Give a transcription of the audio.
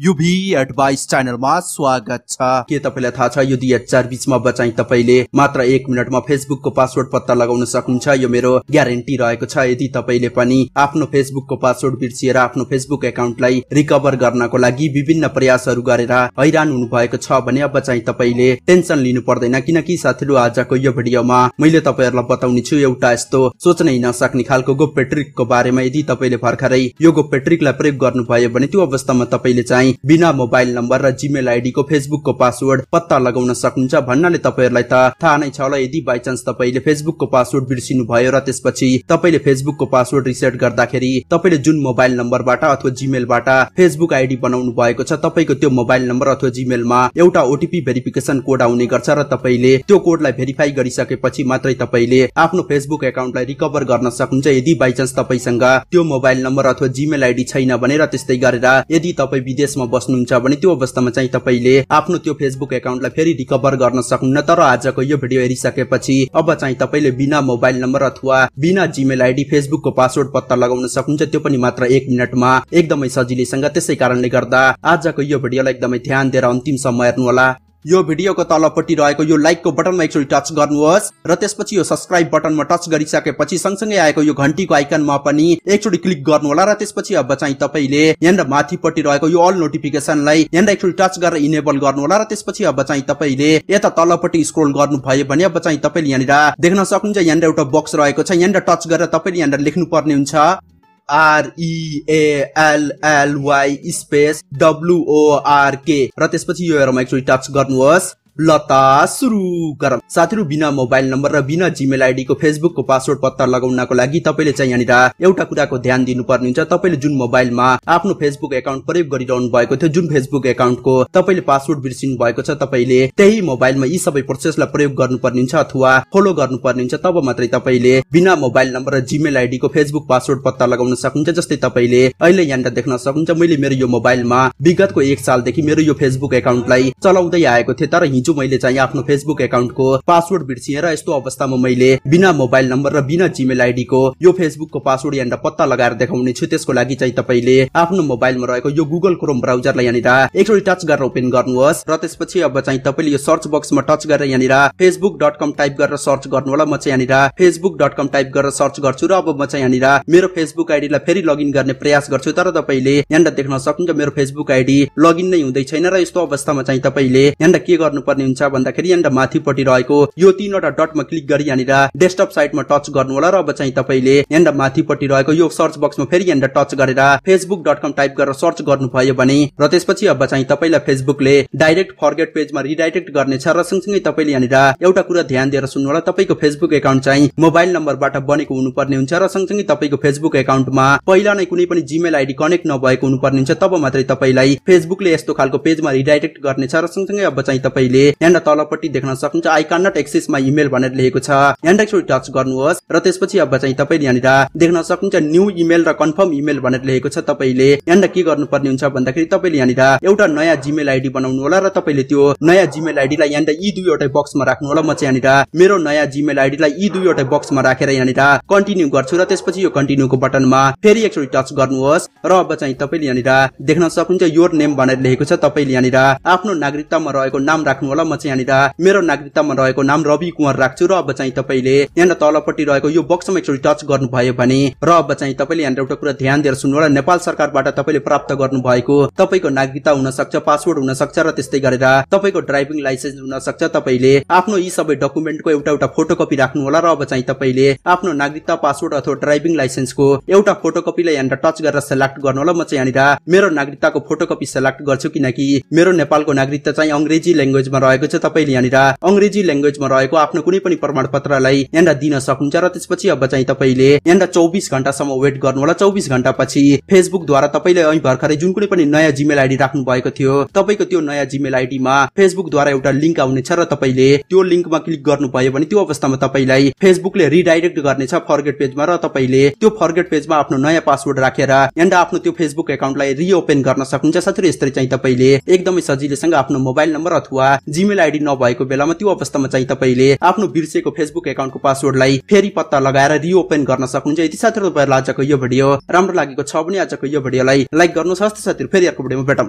UV advice च्यानलमा स्वागत छ के तपाईँलाई थाहा छ यो दुई हजार बिचमा बचाइ तपाईँले मात्र एक मिनटमा फेसबुकको पासवर्ड पत्ता लगाउन सक्नुहुन्छ यो मेरो ग्यारेन्टी रहेको छ यदि तपाईँले पनि आफ्नो फेसबुकको पासवर्ड बिर्सिएर आफ्नो फेसबुक एकाउन्टलाई रिकभर गर्नको लागि विभिन्न प्रयासहरू गरेर हैरान हुनु भएको छ भने अब चाहिँ तपाईँले टेन्सन लिनु पर्दैन किनकि साथीहरू आजको यो भिडियोमा मैले तपाईँहरूलाई बताउने छु एउटा यस्तो सोच्नै नसक्ने खालको गोप्य ट्रिकको बारेमा यदि तपाईँले भर्खरै यो गोप्य ट्रिकलाई प्रयोग गर्नुभयो भने त्यो अवस्थामा तपाईँले चाहिँ चाहिँ बिना मोबाइल नम्बर र जिमेल आइडीको फेसबुकको पासवर्ड पत्ता लगाउन सक्नुहुन्छ भन्नाले तपाईँहरूलाई त थाहा नै छ होला यदि बाई चान्स तपाईँले फेसबुकको पासवर्ड बिर्सिनु भयो र त्यसपछि तपाईँले फेसबुकको पासवर्ड रिसेट गर्दाखेरि तपाईँले जुन मोबाइल नम्बरबाट अथवा जिमेलबाट फेसबुक आइडी बनाउनु भएको छ तपाईँको त्यो मोबाइल नम्बर अथवा जिमेलमा एउटा ओटिपी भेरिफिकेसन कोड आउने गर्छ र तपाईँले त्यो कोडलाई भेरिफाई गरिसकेपछि मात्रै तपाईँले आफ्नो फेसबुक एकाउन्टलाई रिकभर गर्न सक्नुहुन्छ यदि बाई चान्स तपाईँसँग त्यो मोबाइल नम्बर अथवा जीमेल आइडी छैन भनेर त्यस्तै गरेर यदि तपाईँ विदेश विदेशमा बस्नुहुन्छ भने त्यो अवस्थामा चाहिँ तपाईँले आफ्नो त्यो फेसबुक एकाउन्टलाई फेरि रिकभर गर्न सक्नुहुन्न तर आजको यो भिडियो हेरिसकेपछि अब चाहिँ तपाईँले बिना मोबाइल नम्बर अथवा बिना जिमेल आइडी फेसबुकको पासवर्ड पत्ता लगाउन सक्नुहुन्छ त्यो पनि मात्र एक मिनटमा एकदमै सजिलैसँग त्यसै कारणले गर्दा आजको यो भिडियोलाई एकदमै ध्यान दिएर अन्तिम समय हेर्नुहोला यो भिडियोको तलपट्टि रहेको यो लाइकको बटनमा एकचोटि टच गर्नुहोस् र त्यसपछि यो सब्सक्राइब बटनमा टच गरिसकेपछि सँगसँगै आएको यो घन्टीको आइकनमा पनि एकचोटि क्लिक गर्नुहोला र त्यसपछि अब चाहिँ तपाईँले यहाँनिर माथिपट्टि रहेको यो अल नोटिफिकेसनलाई यहाँनिर एकचोटि टच गरेर इनेबल गर्नुहोला र त्यसपछि अब चाहिँ तपाईँले यता तलपट्टि स्क्रोल गर्नुभयो भने अब चाहिँ तपाईँले यहाँनिर देख्न सक्नुहुन्छ यहाँनिर एउटा बक्स रहेको छ यहाँनिर टच गरेर तपाईँले यहाँनिर पर्ने हुन्छ वाई स्पेस डब्लुओआरके र त्यसपछि यो एरोमा एकचोटि टच गर्नुहोस् लता सुरु गरम साथीहरू बिना मोबाइल नम्बर र बिना जिमेल आइडीको फेसबुकको पासवर्ड पत्ता लगाउनको लागि तपाईँले चाहिँ यहाँनिर एउटा कुराको ध्यान दिनुपर्ने हुन्छ तपाईँले जुन मोबाइलमा आफ्नो फेसबुक एकाउन्ट प्रयोग गरिरहनु भएको थियो जुन फेसबुक एकाउन्टको तपाईँले पासवर्ड बिर्सिनु भएको छ तपाईँले त्यही मोबाइलमा यी सबै प्रोसेसलाई प्रयोग गर्नुपर्ने हुन्छ अथवा फलो गर्नुपर्ने हुन्छ तब मात्रै तपाईँले बिना मोबाइल नम्बर र जिमेल आइडीको फेसबुक पासवर्ड पत्ता लगाउन सक्नुहुन्छ जस्तै तपाईँले अहिले यहाँनिर देख्न सक्नुहुन्छ मैले मेरो यो मोबाइलमा विगतको एक सालदेखि मेरो यो फेसबुक एकाउन्टलाई चलाउँदै आएको थिएँ तर हिजो हिजो मैले चाहिँ आफ्नो फेसबुक एकाउन्टको पासवर्ड र यस्तो अवस्थामा मैले बिना मोबाइल नम्बर र बिना जिमेल आइडीको यो फेसबुकको पासवर्ड यहाँनिर पत्ता लगाएर देखाउने छु त्यसको लागि चाहिँ तपाईँले आफ्नो मोबाइलमा रहेको यो गुगल क्रोम ब्राउजरलाई यहाँनिर एकचोटि टच गरेर ओपन गर्नुहोस् र त्यसपछि अब चाहिँ तपाईँले यो सर्च बक्समा टच गरेर यहाँनिर फेसबुक डट कम टाइप गरेर सर्च गर्नु होला म चाहिँ यहाँनिर फेसबुक डट कम टाइप गरेर सर्च गर्छु र अब म चाहिँ यहाँनिर मेरो फेसबुक आइडीलाई फेरि लगइन गर्ने प्रयास गर्छु तर तपाईँले यहाँनिर देख्न सक्नुहुन्छ मेरो फेसबुक आइडी लगइन नै हुँदै छैन र यस्तो अवस्थामा चाहिँ तपाईँले यहाँनिर के गर्नुपर्ने गर्नुपर्ने हुन्छ भन्दाखेरि यहाँनिर माथिपट्टि रहेको यो तिनवटा डटमा क्लिक गरी यहाँनिर डेस्कटप साइटमा टच गर्नु होला र अब चाहिँ तपाईँले यहाँनिर माथिपट्टि रहेको यो सर्च बक्समा फेरि यहाँनिर टच गरेर फेसबुक डट कम टाइप गरेर सर्च गर्नुभयो भने र त्यसपछि अब चाहिँ तपाईँलाई फेसबुकले डाइरेक्ट फर्गेट पेजमा रिडाइरेक्ट गर्नेछ र सँगसँगै तपाईँले यहाँनिर एउटा कुरा ध्यान दिएर सुन्नु होला तपाईँको फेसबुक एकाउन्ट चाहिँ मोबाइल नम्बरबाट बनेको हुनुपर्ने हुन्छ र सँगसँगै तपाईँको फेसबुक एकाउन्टमा पहिला नै कुनै पनि जिमेल आइडी कनेक्ट नभएको हुनुपर्ने हुन्छ तब मात्रै तपाईँलाई फेसबुकले यस्तो खालको पेजमा रिडाइरेक्ट गर्नेछ र सँगसँगै अब चाहिँ तपाईँले यहाँ यहाँनिर तलपट्टि देख्न सक्नुहुन्छ आई कान नट एक्सेस माई इमेल भनेर लेखेको छ यहाँ एकचोटि टच गर्नुहोस् र त्यसपछि अब चाहिँ तपाईँले यहाँनिर देख्न सक्नुहुन्छ न्यू इमेल र कन्फर्म इमेल भनेर लेखेको छ तपाईँले यहाँनिर के गर्नुपर्ने हुन्छ भन्दाखेरि तपाईँले यहाँनिर एउटा नयाँ जिमेल आइडी बनाउनु होला र तपाईँले त्यो नयाँ जिमेल आइडीलाई यहाँनिर यी दुईवटा बक्समा राख्नु होला म चाहिँ यहाँनिर मेरो नयाँ जिमेल आइडीलाई यी दुईवटा बक्समा राखेर यहाँनिर कन्टिन्यू गर्छु र त्यसपछि यो कन्टिन्यूको बटनमा फेरि एकचोटि टच गर्नुहोस् र अब चाहिँ तपाईँले यहाँनिर देख्न सक्नुहुन्छ योर नेम भनेर लेखेको छ तपाईँले यहाँनिर आफ्नो नागरिकतामा रहेको नाम राख्नु तल म चाहिँ यहाँनिर मेरो नागरिकतामा रहेको नाम रवि कुमार राख्छु र अब चाहिँ तपाईँले यहाँ तलपट्टि रहेको यो बक्समा एकचोटि टच गर्नुभयो भने र अब चाहिँ तपाईँले यहाँनिर एउटा कुरा ध्यान दिएर सुन्नु होला नेपाल सरकारबाट तपाईँले प्राप्त गर्नु भएको तपाईँको नागरिकता हुन सक्छ पासवर्ड हुन सक्छ र त्यस्तै गरेर तपाईँको ड्राइभिङ लाइसेन्स हुन सक्छ तपाईँले आफ्नो यी सबै डकुमेन्टको एउटा एउटा फोटोकपी राख्नु होला र अब चाहिँ तपाईँले आफ्नो नागरिकता पासवर्ड अथवा ड्राइभिङ लाइसेन्सको एउटा फोटोकपीलाई यहाँनिर टच गरेर सेलेक्ट गर्नु होला म चाहिँ यहाँनिर मेरो नागरिकताको फोटोकपी सेलेक्ट गर्छु किनकि मेरो नेपालको नागरिकता चाहिँ अङ्ग्रेजी ल्याङ्ग्वेजमा रहेको छ तपाईँले यहाँनिर अङ्ग्रेजी ल्याङ्ग्वेजमा रहेको आफ्नो कुनै पनि प्रमाणपत्रलाई यहाँनिर दिन सक्नुहुन्छ र त्यसपछि अब चाहिँ तपाईँले यहाँनिर चौबिस घन्टासम्म वेट गर्नु होला चौबिस पछि फेसबुकद्वारा तपाईँले अहिले भर्खरै जुन कुनै पनि नयाँ जिमेल आइडी राख्नु भएको थियो तपाईँको त्यो नयाँ जिमेल आइडीमा फेसबुकद्वारा एउटा लिङ्क आउनेछ र तपाईँले त्यो लिङ्कमा क्लिक गर्नुभयो भने त्यो अवस्थामा तपाईँलाई फेसबुकले रिडाइरेक्ट गर्नेछ फर्गेट पेजमा र तपाईँले त्यो फर्गेट पेजमा आफ्नो नयाँ पासवर्ड राखेर यहाँनिर आफ्नो त्यो फेसबुक एकाउन्टलाई रिओपन गर्न सक्नुहुन्छ साथै यस्तरी चाहिँ तपाईँले एकदमै सजिलैसँग आफ्नो मोबाइल नम्बर अथवा जिमेल आइडी नभएको बेलामा त्यो अवस्थामा चाहिँ तपाईँले आफ्नो बिर्सेको फेसबुक एकाउन्टको पासवर्डलाई फेरि पत्ता लगाएर रिओपन गर्न सक्नुहुन्छ यति साथीहरू तपाईँहरूलाई आजको यो भिडियो राम्रो लागेको छ भने आजको यो भिडियोलाई लाइक गर्नुहोस् हस्त साथीहरू फेरि अर्को भिडियोमा भेटौँ